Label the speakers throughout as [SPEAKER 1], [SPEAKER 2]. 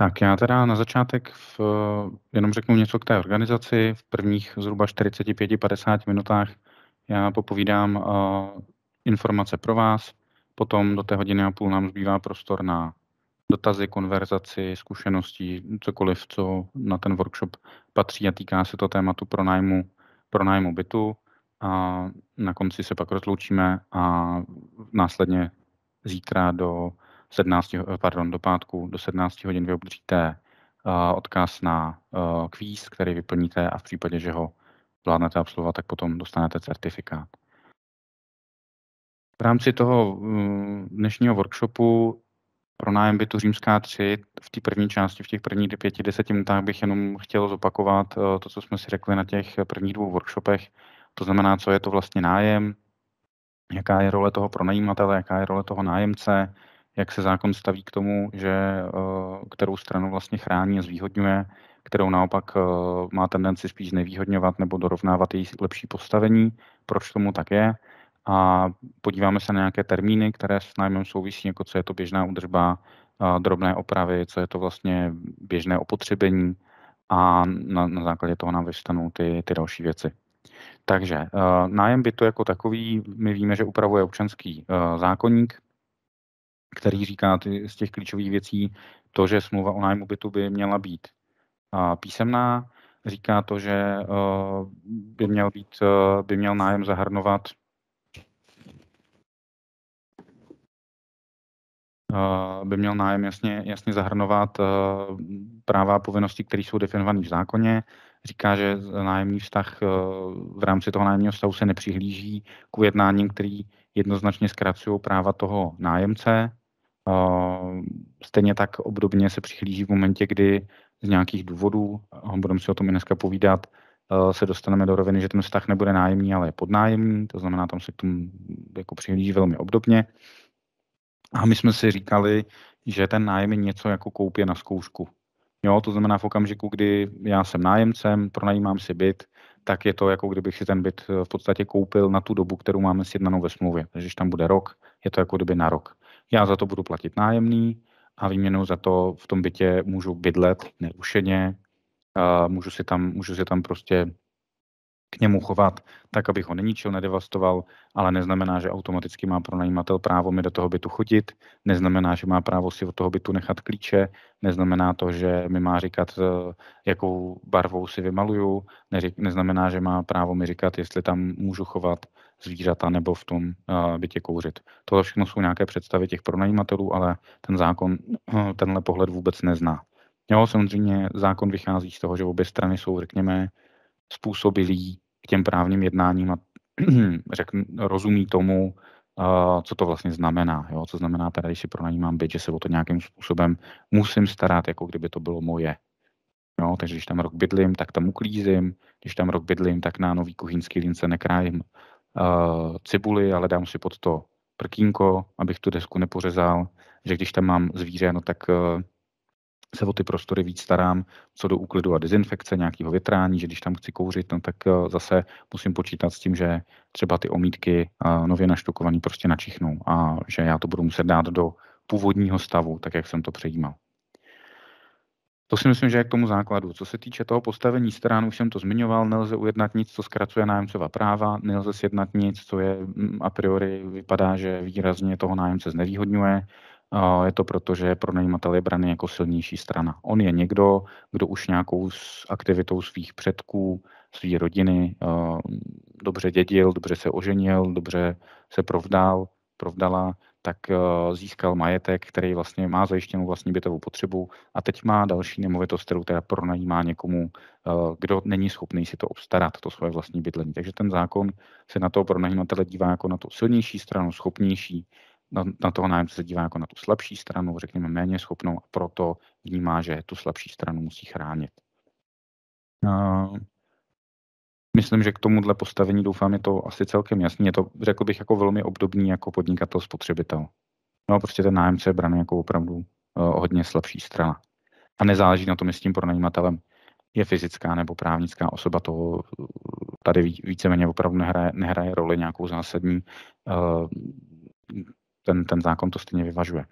[SPEAKER 1] Tak já teda na začátek v, jenom řeknu něco k té organizaci. V prvních zhruba 45-50 minutách já popovídám uh, informace pro vás, potom do té hodiny a půl nám zbývá prostor na dotazy, konverzaci, zkušenosti, cokoliv, co na ten workshop patří a týká se to tématu pronájmu, pronájmu bytu. A na konci se pak rozloučíme a následně zítra do 17, eh, pardon, do pátku do 17 hodin vy obdržíte eh, odkaz na eh, kvíz, který vyplníte a v případě, že ho zvládnete absolvovat, tak potom dostanete certifikát. V rámci toho mm, dnešního workshopu pro nájem bytu Římská 3 v té první části, v těch prvních pěti, deseti minutách bych jenom chtěl zopakovat to, co jsme si řekli na těch prvních dvou workshopech. To znamená, co je to vlastně nájem, jaká je role toho pronajímatele, jaká je role toho nájemce, jak se zákon staví k tomu, že eh, kterou stranu vlastně chrání a zvýhodňuje, kterou naopak eh, má tendenci spíš nevýhodňovat nebo dorovnávat její lepší postavení, proč tomu tak je. A podíváme se na nějaké termíny, které s nájmem souvisí, jako co je to běžná údržba, eh, drobné opravy, co je to vlastně běžné opotřebení a na, na základě toho nám vystanou ty, ty další věci. Takže nájem bytu jako takový, my víme, že upravuje občanský zákonník, který říká ty, z těch klíčových věcí to, že smlouva o nájmu bytu by měla být písemná, říká to, že e, by měl, být, e, by měl nájem zahrnovat e, by měl nájem jasně, jasně zahrnovat práva a povinnosti, které jsou definované v zákoně. Říká, že nájemní vztah v rámci toho nájemního vztahu se nepřihlíží k ujednáním, který jednoznačně zkracují práva toho nájemce. Stejně tak obdobně se přihlíží v momentě, kdy z nějakých důvodů, a budeme si o tom i dneska povídat, eh, se dostaneme do roviny, že ten vztah nebude nájemní, ale je podnájemní, to znamená, tam se k tomu jako přihlíží velmi obdobně. A my jsme si říkali, že ten nájem je něco jako koupě na zkoušku. Jo, to znamená v okamžiku, kdy já jsem nájemcem, pronajímám si byt, tak je to jako kdybych si ten byt eh, v podstatě koupil na tu dobu, kterou máme sjednanou ve smlouvě. Takže když tam bude rok, je to jako kdyby na rok já za to budu platit nájemný a výměnou za to v tom bytě můžu bydlet nerušeně, a můžu si tam, můžu si tam prostě k němu chovat tak, abych ho neničil, nedevastoval, ale neznamená, že automaticky má pronajímatel právo mi do toho bytu chodit, neznamená, že má právo si od toho bytu nechat klíče, neznamená to, že mi má říkat, eh, jakou barvou si vymaluju, neznamená, že má právo mi říkat, jestli tam můžu chovat zvířata nebo v tom eh, bytě kouřit. To všechno jsou nějaké představy těch pronajímatelů, ale ten zákon eh, tenhle pohled vůbec nezná. Jo, samozřejmě zákon vychází z toho, že obě strany jsou, řekněme, způsobilí k těm právním jednáním a řekn, rozumí tomu, eh, co to vlastně znamená. Jo? Co znamená teda, když si pronajímám byt, že se o to nějakým způsobem musím starat, jako kdyby to bylo moje. Jo? Takže když tam rok bydlím, tak tam uklízím, když tam rok bydlím, tak na nový kuchyňský lince nekrájím uh, cibuli, ale dám si pod to prkínko, abych tu desku nepořezal, že když tam mám zvíře, no tak uh, se o ty prostory víc starám, co do úklidu a dezinfekce, nějakého větrání, že když tam chci kouřit, no tak eh, zase musím počítat s tím, že třeba ty omítky nově naštukovaný prostě načichnou a že já to budu muset dát do původního stavu, tak jak jsem to přejímal. To si myslím, že je k tomu základu. Co se týče toho postavení stran, už jsem to zmiňoval, nelze ujednat nic, co zkracuje nájemcova práva, nelze sjednat nic, co je mm, a priori vypadá, že výrazně toho nájemce znevýhodňuje. Je to proto, že pro pronajímatel je braný jako silnější strana. On je někdo, kdo už nějakou s aktivitou svých předků, své rodiny dobře dědil, dobře se oženil, dobře se provdal, provdala, tak eh, získal majetek, který vlastně má zajištěnou vlastní bytovou potřebu a teď má další nemovitost, kterou teda pronajímá někomu, eh, kdo není schopný si to obstarat, to svoje vlastní bydlení. Takže ten zákon se na toho pronajímatele dívá jako na tu silnější stranu, schopnější, na, na toho nájemce se dívá jako na tu slabší stranu, řekněme méně schopnou a proto vnímá, že tu slabší stranu musí chránit. Eh, Myslím, že k tomuhle postavení doufám je to asi celkem jasný. Je to, řekl bych, jako velmi obdobný jako podnikatel spotřebitel. No prostě ten nájemce je braný jako opravdu uh, hodně slabší strana. A nezáleží na tom, jestli tím pronajímatelem je fyzická nebo právnická osoba, to eh, tady víceméně opravdu nehraje, nehraje roli nějakou zásadní. Uh, ten, ten zákon to stejně vyvažuje.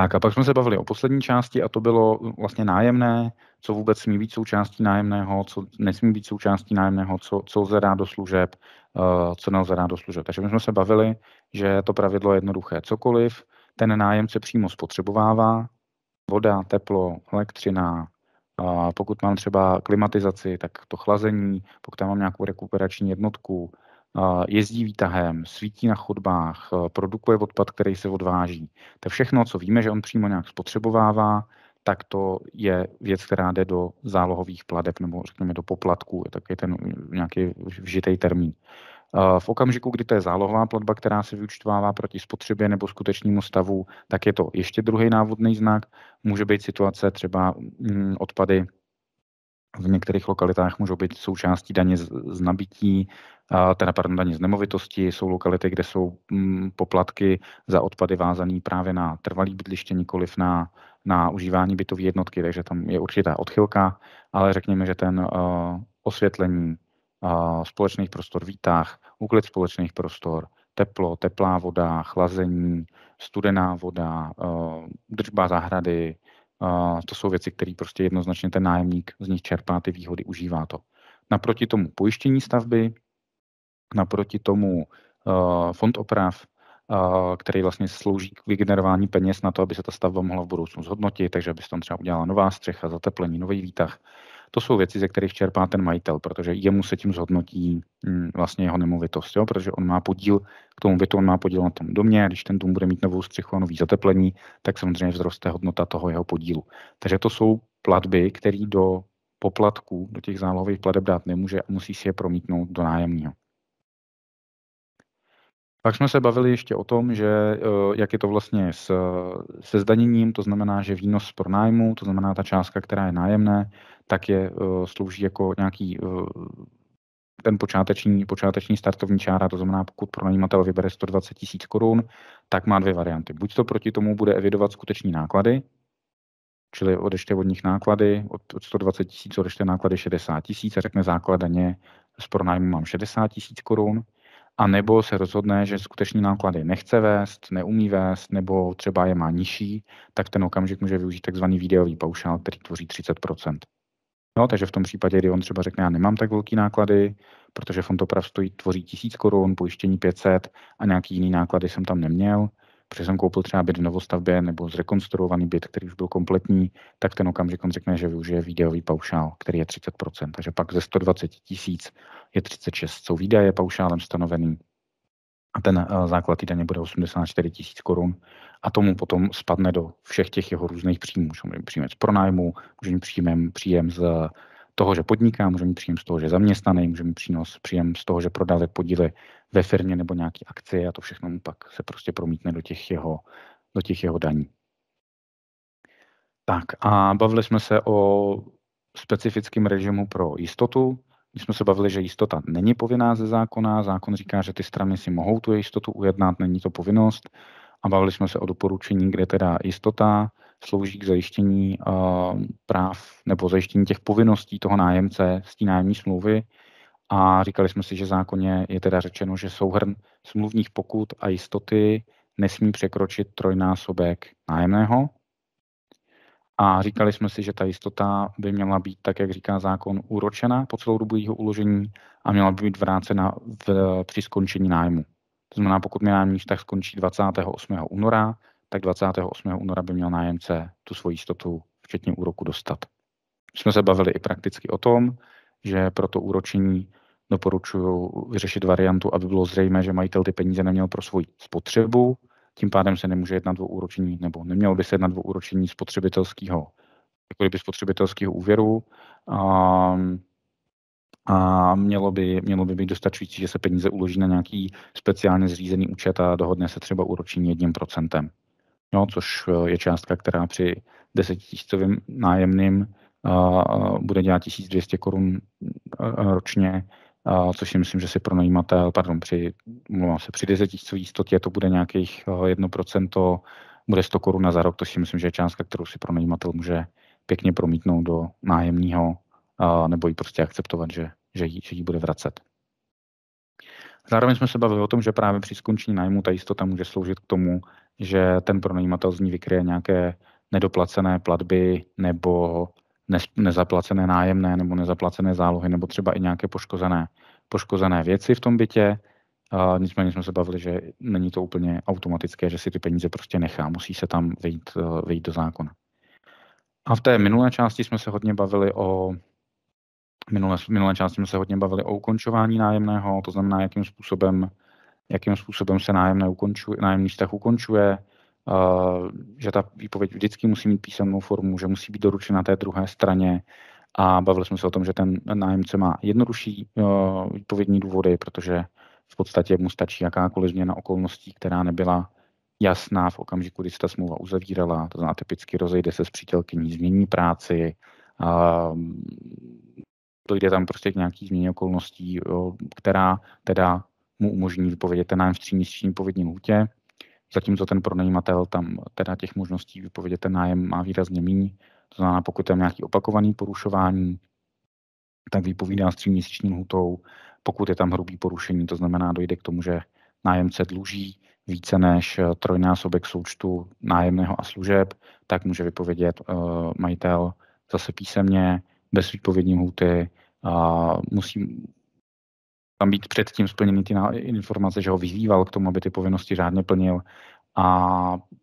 [SPEAKER 1] Tak a pak jsme se bavili o poslední části a to bylo vlastně nájemné, co vůbec smí být součástí nájemného, co nesmí být součástí nájemného, co, co lze dát do služeb, eh, co nelze dát do služeb. Takže my jsme se bavili, že to pravidlo je jednoduché. Cokoliv ten nájemce přímo spotřebovává, voda, teplo, elektřina, pokud mám třeba klimatizaci, tak to chlazení, pokud tam mám nějakou rekuperační jednotku, jezdí výtahem, svítí na chodbách, eh, produkuje odpad, který se odváží. To všechno, co víme, že on přímo nějak spotřebovává, tak to je věc, která jde do zálohových pladeb nebo řekněme do poplatků, je taky ten nějaký vžitý termín. Eh, v okamžiku, kdy to je zálohová platba, která se vyučtovává proti spotřebě nebo skutečnému stavu, tak je to ještě druhý návodný znak. Může být situace třeba mm, odpady v některých lokalitách můžou být součástí daně z nabití, teda pardon, daně z nemovitosti, jsou lokality, kde jsou mm, poplatky za odpady vázané právě na trvalý bydliště, nikoliv na, na užívání bytové jednotky, takže tam je určitá odchylka, ale řekněme, že ten osvětlení společných prostor, výtah, úklid společných prostor, teplo, teplá voda, chlazení, studená voda, držba zahrady, to jsou věci, které prostě jednoznačně ten nájemník z nich čerpá ty výhody, užívá to. Naproti tomu pojištění stavby, naproti tomu uh, fond oprav, uh, který vlastně slouží k vygenerování peněz na to, aby se ta stavba mohla v budoucnu zhodnotit, takže aby se tam třeba udělala nová střecha, zateplení, nový výtah to jsou věci, ze kterých čerpá ten majitel, protože jemu se tím zhodnotí mm, vlastně jeho nemovitost, jo? protože on má podíl k tomu bytu, on má podíl na tom domě, a když ten dům bude mít novou střechu a nový zateplení, tak samozřejmě vzroste hodnota toho jeho podílu. Takže to jsou platby, které do poplatků, do těch zálohových plateb dát nemůže a musí si je promítnout do nájemního. Pak jsme se bavili ještě o tom, že eh, jak je to vlastně s, se zdaněním, to znamená, že výnos pro nájmu, to znamená ta částka, která je nájemné, tak je eh, slouží jako nějaký eh, ten počáteční, počáteční startovní čára, to znamená, pokud pronajímatel vybere 120 tisíc korun, tak má dvě varianty. Buď to proti tomu bude evidovat skuteční náklady, čili odešte od nich náklady, od 120 tisíc odešte náklady 60 tisíc a řekne základaně, z pronájmu mám 60 tisíc korun, a nebo se rozhodne, že skutečně náklady nechce vést, neumí vést, nebo třeba je má nižší, tak ten okamžik může využít tzv. videový paušál, který tvoří 30 No, takže v tom případě, kdy on třeba řekne, já nemám tak velký náklady, protože fond oprav stojí, tvoří 1000 korun, pojištění 500 a nějaký jiný náklady jsem tam neměl, protože jsem koupil třeba byt v novostavbě nebo zrekonstruovaný byt, který už byl kompletní, tak ten okamžik on řekne, že využije výdajový paušál, který je 30%, takže pak ze 120 tisíc je 36, jsou výdaje paušálem stanovený a ten eh, základ daně bude 84 tisíc korun a tomu potom spadne do všech těch jeho různých příjmů. Může mít příjem z pronájmu, může mít příjem, příjem z toho, že podniká, může mít příjem z toho, že je zaměstnaný, může mít přínos, příjem z toho, že prodal podíly ve firmě nebo nějaké akcie a to všechno mu pak se prostě promítne do těch jeho, do těch jeho daní. Tak a bavili jsme se o specifickém režimu pro jistotu. My jsme se bavili, že jistota není povinná ze zákona. Zákon říká, že ty strany si mohou tu jistotu ujednat, není to povinnost. A bavili jsme se o doporučení, kde teda jistota slouží k zajištění eh, práv nebo zajištění těch povinností toho nájemce z té nájemní smlouvy. A říkali jsme si, že zákonně je teda řečeno, že souhrn smluvních pokut a jistoty nesmí překročit trojnásobek nájemného. A říkali jsme si, že ta jistota by měla být, tak jak říká zákon, úročena po celou dobu jeho uložení a měla by být vrácena v, při skončení nájmu. To znamená, pokud mi nájemní vztah skončí 28. února, tak 28. února by měl nájemce tu svoji jistotu včetně úroku dostat. Jsme se bavili i prakticky o tom, že pro to úročení doporučuju vyřešit variantu, aby bylo zřejmé, že majitel ty peníze neměl pro svoji spotřebu, tím pádem se nemůže jednat o úročení, nebo nemělo by se jednat o úročení spotřebitelského, jako by spotřebitelského úvěru. A, a mělo, by, mělo by být dostačující, že se peníze uloží na nějaký speciálně zřízený účet a dohodne se třeba úročení procentem jo, no, což eh, je částka, která při desetitisícovým nájemným uh, bude dělat 1200 korun ročně, uh, což si myslím, že si pronajímatel, pardon, při, se, při desetitisícový jistotě to bude nějakých 1%, bude 100 korun za rok, to si myslím, že je částka, kterou si pronajímatel může pěkně promítnout do nájemního uh, nebo ji prostě akceptovat, že, že, ji, že ji bude vracet. Zároveň jsme se bavili o tom, že právě při skončení nájmu ta jistota může sloužit k tomu, že ten pronajímatel z ní vykryje nějaké nedoplacené platby nebo nezaplacené nájemné nebo nezaplacené zálohy nebo třeba i nějaké poškozené, poškozené věci v tom bytě. A nicméně jsme se bavili, že není to úplně automatické, že si ty peníze prostě nechá, musí se tam vejít, vejít do zákona. A v té minulé části jsme se hodně bavili o Minulé minulé části jsme se hodně bavili o ukončování nájemného, to znamená, jakým způsobem, jakým způsobem se nájemné ukončuje, nájemný vztah ukončuje, Uh, že ta výpověď vždycky musí mít písemnou formu, že musí být doručena té druhé straně a bavili jsme se o tom, že ten nájemce má jednodušší uh, výpovědní důvody, protože v podstatě mu stačí jakákoliv změna okolností, která nebyla jasná v okamžiku, kdy se ta smlouva uzavírala, to znamená typicky rozejde se s přítelkyní, změní práci, uh, dojde tam prostě k nějaký změně okolností, která teda mu umožní vypovědět ten nájem v tříměsíční povědní lhůtě, zatímco ten pronajímatel tam teda těch možností vypovědět ten nájem má výrazně méně. To znamená, pokud tam nějaký opakovaný porušování, tak vypovídá s tříměsíční lhutou. Pokud je tam hrubý porušení, to znamená, dojde k tomu, že nájemce dluží více než eh, trojnásobek součtu nájemného a služeb, tak může vypovědět uh, majitel zase písemně, bez výpovědní lhuty a musí tam být předtím splněný ty informace, že ho vyzýval k tomu, aby ty povinnosti řádně plnil a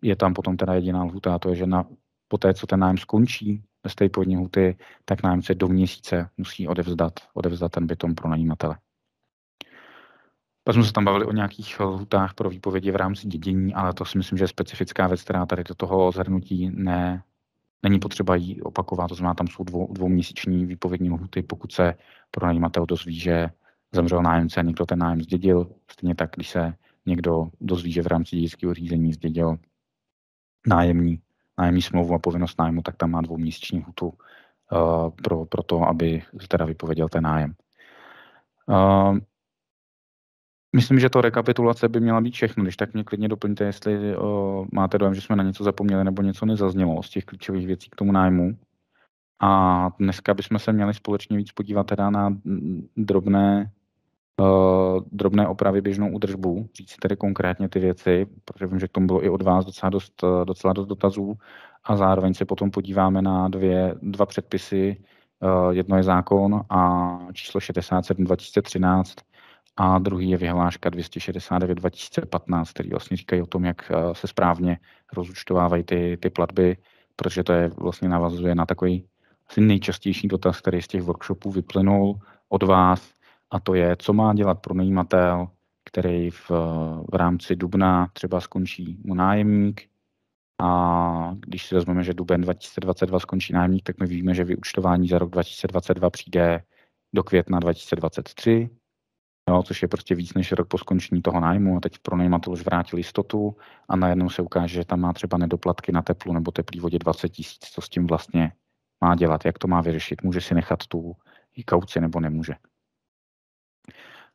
[SPEAKER 1] je tam potom teda jediná lhuta a to je, že na, po té, co ten nájem skončí z té podní huty, tak nájemce do měsíce musí odevzdat, odevzdat ten bytom pro najímatele. Pak jsme se tam bavili o nějakých lhutách pro výpovědi v rámci dědění, ale to si myslím, že je specifická věc, která tady do toho zhrnutí ne, Není potřeba ji opakovat, to znamená, tam jsou dvou, dvouměsíční výpovědní lhuty, pokud se pronajímatel dozví, že zemřel nájemce, někdo ten nájem zdědil, stejně tak, když se někdo dozví, že v rámci dědického řízení zdědil nájemní, nájemní smlouvu a povinnost nájmu, tak tam má dvouměsíční hutu uh, eh, pro, pro to, aby teda vypověděl ten nájem. Uh, Myslím, že to rekapitulace by měla být všechno. Když tak mě klidně doplňte, jestli o, máte dojem, že jsme na něco zapomněli nebo něco nezaznělo z těch klíčových věcí k tomu nájmu. A dneska bychom se měli společně víc podívat teda na drobné, uh, drobné opravy běžnou údržbu, říct si tedy konkrétně ty věci, protože vím, že k tomu bylo i od vás docela dost, docela dost dotazů a zároveň se potom podíváme na dvě, dva předpisy, uh, jedno je zákon a číslo 67 2013, a druhý je vyhláška 269 2015, který vlastně říkají o tom, jak eh, se správně rozúčtovávají ty, ty platby, protože to je vlastně navazuje na takový asi nejčastější dotaz, který z těch workshopů vyplynul od vás, a to je, co má dělat pronajímatel, který v, v rámci dubna třeba skončí mu nájemník. A když si vezmeme, že duben 2022 skončí nájemník, tak my víme, že vyučtování za rok 2022 přijde do května 2023 jo, což je prostě víc než rok po skončení toho nájmu a teď pronajímatel už vrátil jistotu a najednou se ukáže, že tam má třeba nedoplatky na teplu nebo teplý vodě 20 tisíc, co s tím vlastně má dělat, jak to má vyřešit, může si nechat tu kauci nebo nemůže.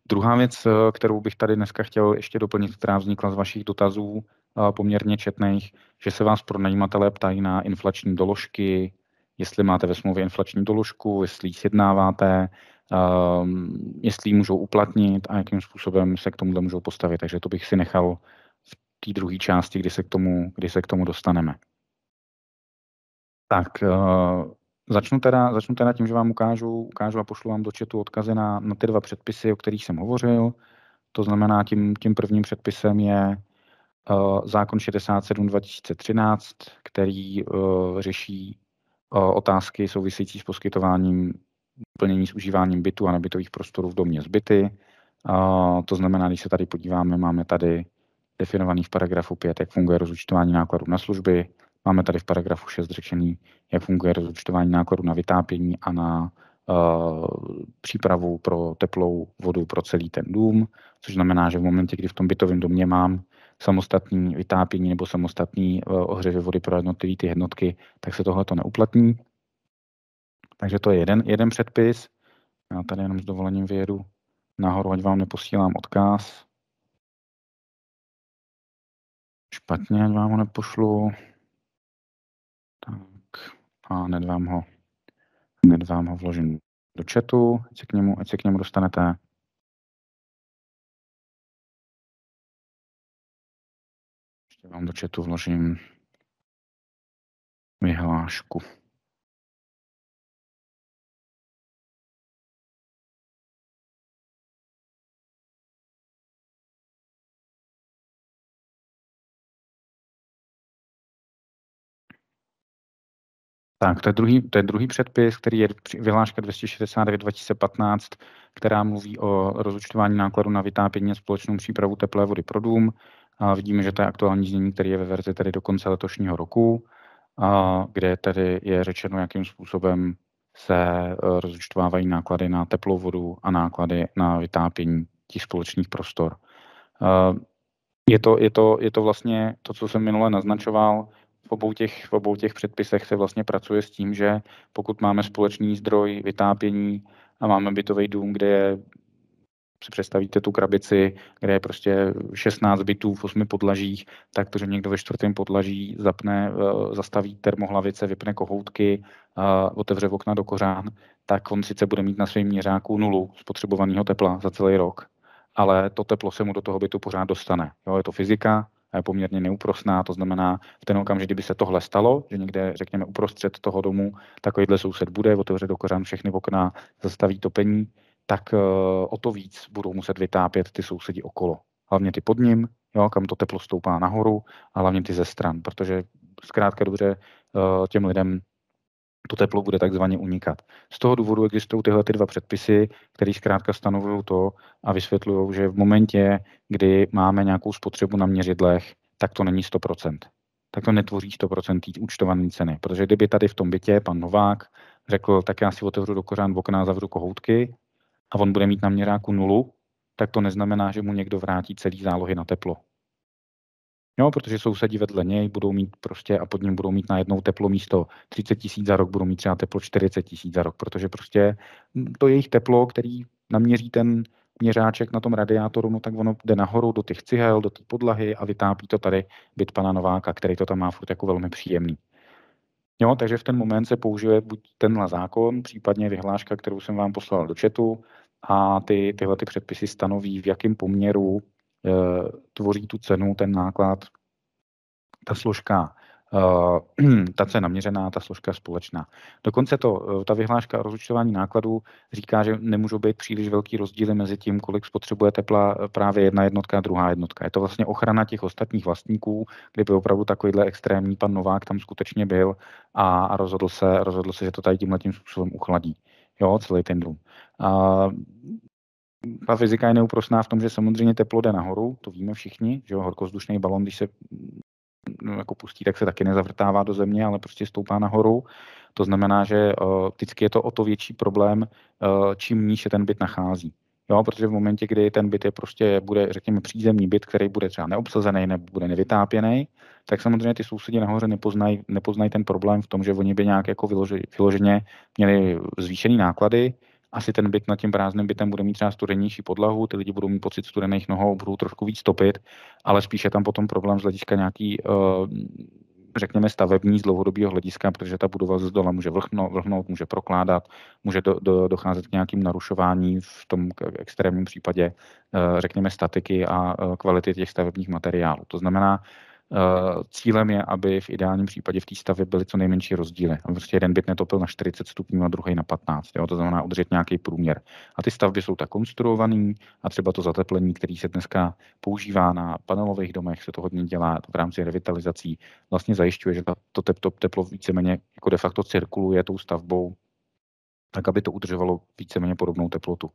[SPEAKER 1] Druhá věc, eh, kterou bych tady dneska chtěl ještě doplnit, která vznikla z vašich dotazů, eh, poměrně četných, že se vás pronajímatelé ptají na inflační doložky, jestli máte ve smlouvě inflační doložku, jestli ji sjednáváte, Ehm, jestli ji můžou uplatnit a jakým způsobem se k tomuhle můžou postavit. Takže to bych si nechal v té druhé části, kdy se, k tomu, kdy se k tomu dostaneme. Tak, eh, Začnu teda, začnu teda tím, že vám ukážu, ukážu a pošlu vám do chatu odkazy na, na ty dva předpisy, o kterých jsem hovořil. To znamená, tím, tím prvním předpisem je uh, zákon 67 2013, který uh, řeší otázky související s poskytováním plnění s užíváním bytu a nebytových prostorů v domě zbyty. to znamená, když se tady podíváme, máme tady definovaný v paragrafu 5, jak funguje rozúčtování nákladů na služby. Máme tady v paragrafu 6 řečený, jak funguje rozúčtování nákladů na vytápění a na uh, přípravu pro teplou vodu pro celý ten dům, což znamená, že v momentě, kdy v tom bytovém domě mám samostatný vytápění nebo samostatný uh, ohřevy vody pro jednotlivé ty jednotky, tak se tohle to neuplatní. Takže to je jeden, jeden předpis. Já tady jenom s dovolením vyjedu nahoru, ať vám neposílám odkaz. Špatně, ať vám ho nepošlu. Tak a hned vám ho, hned vám ho vložím do chatu, ať se k němu, ať se k němu dostanete. Ještě vám do chatu vložím vyhlášku. Tak, to je druhý, to je druhý předpis, který je vyhláška 269-2015, která mluví o rozúčtování nákladu na vytápění a společnou přípravu teplé vody pro dům. A vidíme, že to je aktuální znění, který je ve verzi tady do konce letošního roku, a kde tedy je řečeno, jakým způsobem se e, rozúčtovávají náklady na teplou vodu a náklady na vytápění těch společných prostor. E, je to, je to, je to vlastně to, co jsem minule naznačoval, v obou těch, v obou těch předpisech se vlastně pracuje s tím, že pokud máme společný zdroj vytápění a máme bytový dům, kde je si představíte tu krabici, kde je prostě 16 bytů v 8 podlažích, tak to, že někdo ve čtvrtém podlaží zapne, eh, zastaví termohlavice, vypne kohoutky, eh, otevře okna do kořán, tak on sice bude mít na svém měřáku nulu spotřebovaného tepla za celý rok, ale to teplo se mu do toho bytu pořád dostane. Jo, je to fyzika, poměrně neúprosná, to znamená, v ten okamžik, kdyby se tohle stalo, že někde, řekněme, uprostřed toho domu takovýhle soused bude, otevře do kořán všechny okna, zastaví topení, tak eh, o to víc budou muset vytápět ty sousedí okolo. Hlavně ty pod ním, jo, kam to teplo stoupá nahoru, a hlavně ty ze stran, protože zkrátka dobře eh, těm lidem to teplo bude takzvaně unikat. Z toho důvodu existují tyhle ty dva předpisy, které zkrátka stanovují to a vysvětlují, že v momentě, kdy máme nějakou spotřebu na měřidlech, tak to není 100%. Tak to netvoří 100% účtované ceny. Protože kdyby tady v tom bytě pan Novák řekl, tak já si otevřu do kořán okna a zavřu kohoutky a on bude mít na měráku nulu, tak to neznamená, že mu někdo vrátí celý zálohy na teplo. Jo, protože sousedí vedle něj budou mít prostě a pod ním budou mít najednou teplo místo 30 tisíc za rok, budou mít třeba teplo 40 tisíc za rok, protože prostě to jejich teplo, který naměří ten měřáček na tom radiátoru, no tak ono jde nahoru do těch cihel, do té podlahy a vytápí to tady byt pana Nováka, který to tam má furt jako velmi příjemný. Jo, takže v ten moment se použije buď tenhle zákon, případně vyhláška, kterou jsem vám poslal do chatu, a ty, tyhle ty předpisy stanoví, v jakém poměru Eh, tvoří tu cenu, ten náklad, ta složka, eh, ta cena měřená, ta složka společná. Dokonce to, eh, ta vyhláška o rozlučování nákladů říká, že nemůžou být příliš velký rozdíly mezi tím, kolik spotřebuje tepla právě jedna jednotka a druhá jednotka. Je to vlastně ochrana těch ostatních vlastníků, kdyby opravdu takovýhle extrémní pan Novák tam skutečně byl a, a rozhodl, se, rozhodl se, že to tady tímhle tím způsobem uchladí jo, celý ten dům. A ta fyzika je neúprostná v tom, že samozřejmě teplo jde nahoru, to víme všichni, že horkozdušný balon, když se no, jako pustí, tak se taky nezavrtává do země, ale prostě stoupá nahoru. To znamená, že uh, vždycky je to o to větší problém, uh, čím níž se ten byt nachází. Jo, protože v momentě, kdy ten byt je prostě, bude, řekněme, přízemní byt, který bude třeba neobsazený nebo bude nevytápěný, tak samozřejmě ty sousedy nahoře nepoznají, nepoznají ten problém v tom, že oni by nějak jako vyloženě měli zvýšené náklady, asi ten byt nad tím prázdným bytem bude mít třeba studenější podlahu, ty lidi budou mít pocit studených nohou, budou trošku víc topit, ale spíše tam potom problém z hlediska nějaký eh, řekněme, stavební z dlouhodobého hlediska, protože ta budova z dola může vlhnout, vlhnout může prokládat, může do, do, docházet k nějakým narušování v tom extrémním případě, eh, řekněme, statiky a eh, kvality těch stavebních materiálů. To znamená, Eh, cílem je, aby v ideálním případě v té stavě byly co nejmenší rozdíly. Prostě jeden byt netopil na 40 stupňů a druhý na 15. Jo? To znamená udržet nějaký průměr. A ty stavby jsou tak konstruované a třeba to zateplení, který se dneska používá na panelových domech, se to hodně dělá v rámci revitalizací, vlastně zajišťuje, že to teplo, teplo víceméně jako de facto cirkuluje tou stavbou, tak aby to udržovalo víceméně podobnou teplotu.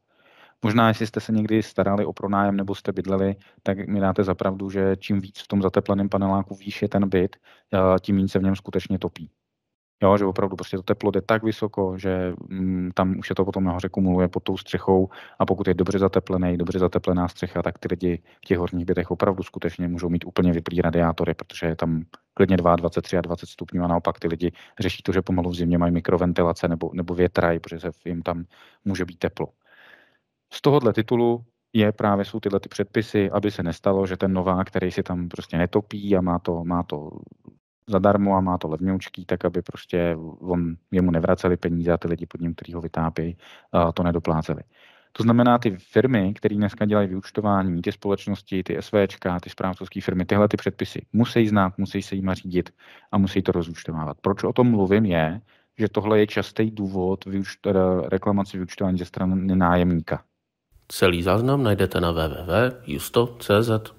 [SPEAKER 1] Možná, jestli jste se někdy starali o pronájem nebo jste bydleli, tak mi dáte zapravdu, že čím víc v tom zatepleném paneláku výš je ten byt, eh, tím méně se v něm skutečně topí. Jo, že opravdu prostě to teplo jde tak vysoko, že mm, tam už je to potom nahoře kumuluje pod tou střechou a pokud je dobře zateplený, dobře zateplená střecha, tak ty lidi v těch horních bytech opravdu skutečně můžou mít úplně vyplý radiátory, protože je tam klidně 22, 23 a 20 stupňů a naopak ty lidi řeší to, že pomalu v zimě mají mikroventilace nebo, nebo větraj, protože se jim tam může být teplo z tohohle titulu je právě jsou tyhle ty předpisy, aby se nestalo, že ten novák, který si tam prostě netopí a má to, má to zadarmo a má to levňoučký, tak aby prostě on, jemu nevraceli peníze a ty lidi pod ním, který ho vytápějí, to nedopláceli. To znamená, ty firmy, které dneska dělají vyučtování, ty společnosti, ty SVčka, ty správcovské firmy, tyhle ty předpisy musí znát, musí se jima řídit a musí to rozúčtovávat. Proč o tom mluvím je, že tohle je častý důvod vyučt, reklamaci vyučtování ze strany nájemníka. Celý záznam najdete na www.justo.cz.